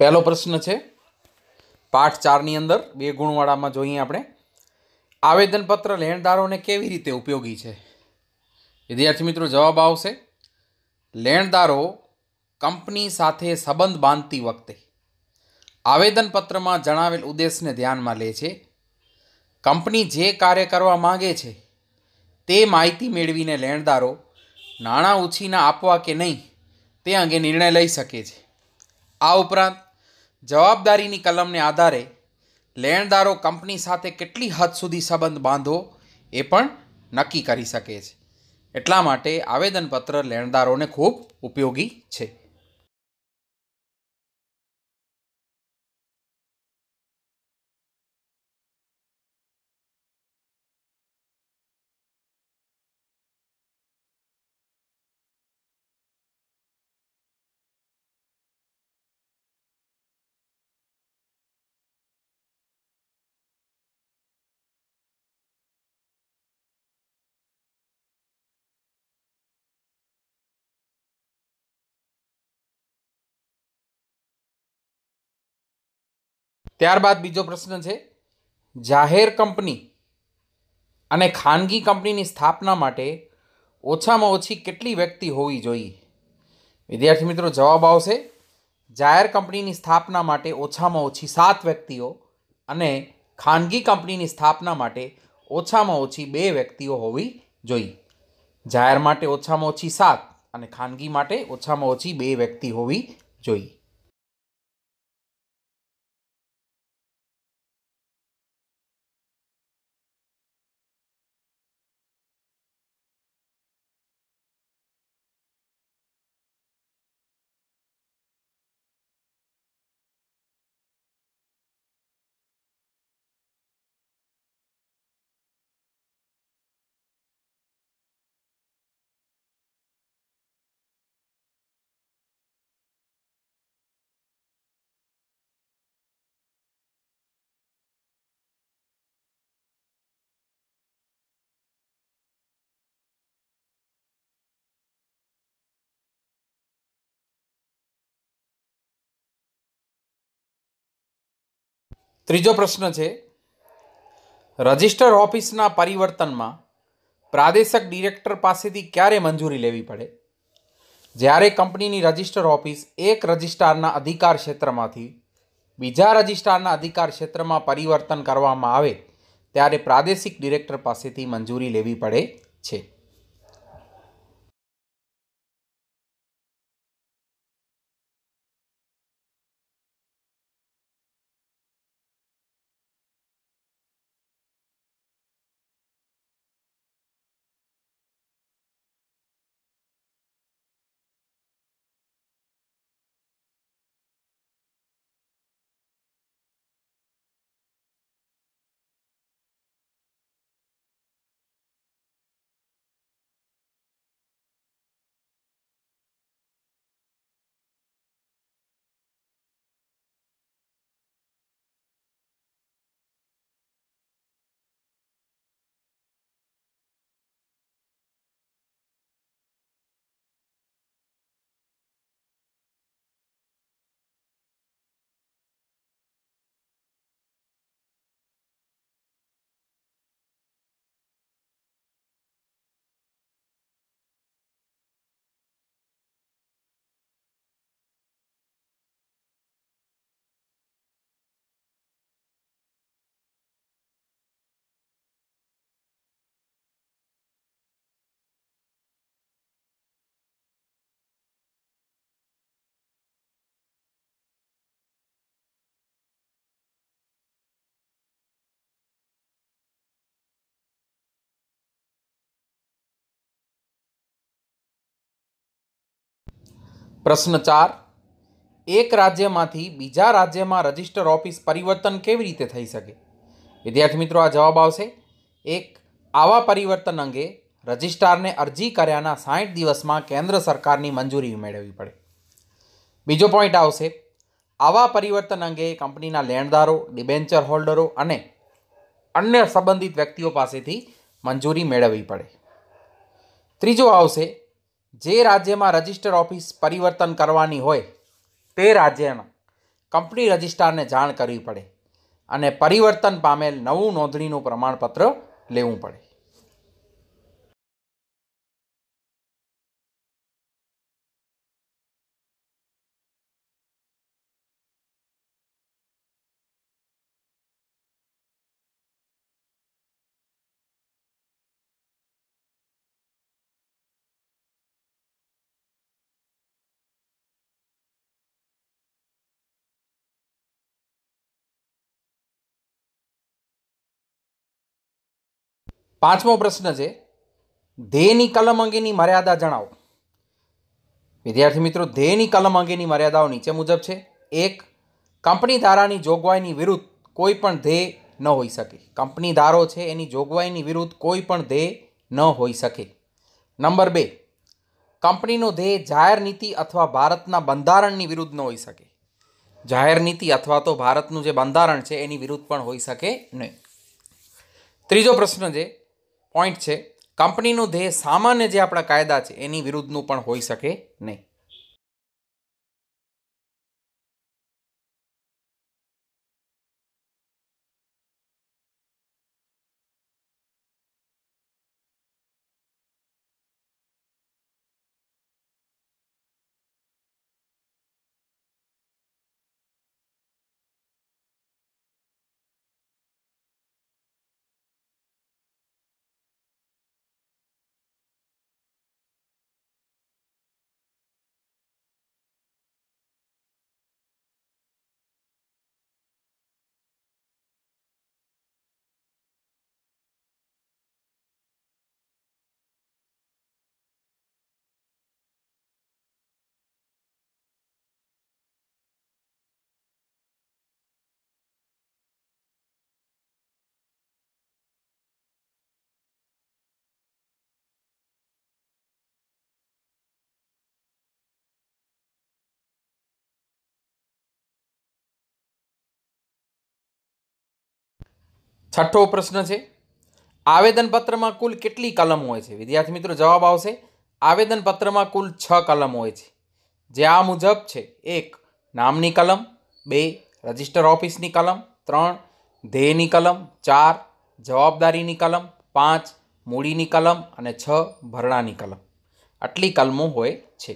પહેલો પ્રશ્ન છે પાઠ ચારની અંદર બે ગુણવાળામાં જોઈએ આપણે આવેદનપત્ર લેણદારોને કેવી રીતે ઉપયોગી છે વિદ્યાર્થી મિત્રો જવાબ આવશે લેણદારો કંપની સાથે સંબંધ બાંધતી વખતે આવેદનપત્રમાં જણાવેલ ઉદ્દેશને ધ્યાનમાં લે છે કંપની જે કાર્ય કરવા માગે છે તે માહિતી મેળવીને લેણદારો નાણાં ઉછીના આપવા કે નહીં તે અંગે નિર્ણય લઈ શકે છે આ ઉપરાંત જવાબદારીની કલમને આધારે લેણદારો કંપની સાથે કેટલી હદ સુધી સંબંધ બાંધો એ પણ નક્કી કરી શકે છે એટલા માટે આવેદનપત્ર લેણદારોને ખૂબ ઉપયોગી છે ત્યારબાદ બીજો પ્રશ્ન છે જાહેર કંપની અને ખાનગી કંપનીની સ્થાપના માટે ઓછામાં ઓછી કેટલી વ્યક્તિ હોવી જોઈએ વિદ્યાર્થી મિત્રો જવાબ આવશે જાહેર કંપનીની સ્થાપના માટે ઓછામાં ઓછી સાત વ્યક્તિઓ અને ખાનગી કંપનીની સ્થાપના માટે ઓછામાં ઓછી બે વ્યક્તિઓ હોવી જોઈએ જાહેર માટે ઓછામાં ઓછી સાત અને ખાનગી માટે ઓછામાં ઓછી બે વ્યક્તિ હોવી જોઈએ ત્રીજો પ્રશ્ન છે રજિસ્ટર ઓફિસના પરિવર્તનમાં પ્રાદેશિક ડિરેક્ટર પાસેથી ક્યારે મંજૂરી લેવી પડે જ્યારે કંપનીની રજિસ્ટર ઓફિસ એક રજિસ્ટ્રારના અધિકાર ક્ષેત્રમાંથી બીજા રજિસ્ટ્રારના અધિકાર ક્ષેત્રમાં પરિવર્તન કરવામાં આવે ત્યારે પ્રાદેશિક ડિરેક્ટર પાસેથી મંજૂરી લેવી પડે છે પ્રશ્ન ચાર એક રાજ્યમાંથી બીજા રાજ્યમાં રજિસ્ટર ઓફિસ પરિવર્તન કેવી રીતે થઈ શકે વિદ્યાર્થી મિત્રો આ જવાબ આવશે એક આવા પરિવર્તન અંગે રજિસ્ટ્રારને અરજી કર્યાના સાઠ દિવસમાં કેન્દ્ર સરકારની મંજૂરી મેળવવી પડે બીજો પોઈન્ટ આવશે આવા પરિવર્તન અંગે કંપનીના લેણદારો ડિબેન્ચર હોલ્ડરો અને અન્ય સંબંધિત વ્યક્તિઓ પાસેથી મંજૂરી મેળવવી પડે ત્રીજો આવશે જે રાજ્યમાં રજિસ્ટર ઓફિસ પરિવર્તન કરવાની હોય તે રાજ્યના કંપની રજિસ્ટ્રારને જાણ કરવી પડે અને પરિવર્તન પામેલ નવું નોંધણીનું પ્રમાણપત્ર લેવું પડે પાંચમો પ્રશ્ન છે ધ્યેયની કલમ અંગેની મર્યાદા જણાવો વિદ્યાર્થી મિત્રો ધ્યેયની કલમ અંગેની મર્યાદાઓ નીચે મુજબ છે એક કંપની ધારાની જોગવાઈની વિરુદ્ધ કોઈ પણ ધ્યેય ન હોઈ શકે કંપની ધારો છે એની જોગવાઈની વિરુદ્ધ કોઈ પણ ધ્યેય ન હોઈ શકે નંબર બે કંપનીનો ધ્યેય જાહેર નીતિ અથવા ભારતના બંધારણની વિરુદ્ધ ન હોઈ શકે જાહેર નીતિ અથવા તો ભારતનું જે બંધારણ છે એની વિરુદ્ધ પણ હોઈ શકે નહીં ત્રીજો પ્રશ્ન છે પોઈન્ટ છે કંપનીનું ધ્યેય સામાન્ય જે આપણા કાયદા છે એની વિરુદ્ધનું પણ હોઈ શકે નહીં છઠ્ઠો પ્રશ્ન છે આવેદનપત્રમાં કુલ કેટલી કલમ હોય છે વિદ્યાર્થી મિત્રો જવાબ આવશે આવેદનપત્રમાં કુલ છ કલમ હોય છે જે આ મુજબ છે એક નામની કલમ બે રજિસ્ટર ઓફિસની કલમ ત્રણ ધ્યેયની કલમ ચાર જવાબદારીની કલમ પાંચ મૂડીની કલમ અને છ ભરણાની કલમ આટલી કલમો હોય છે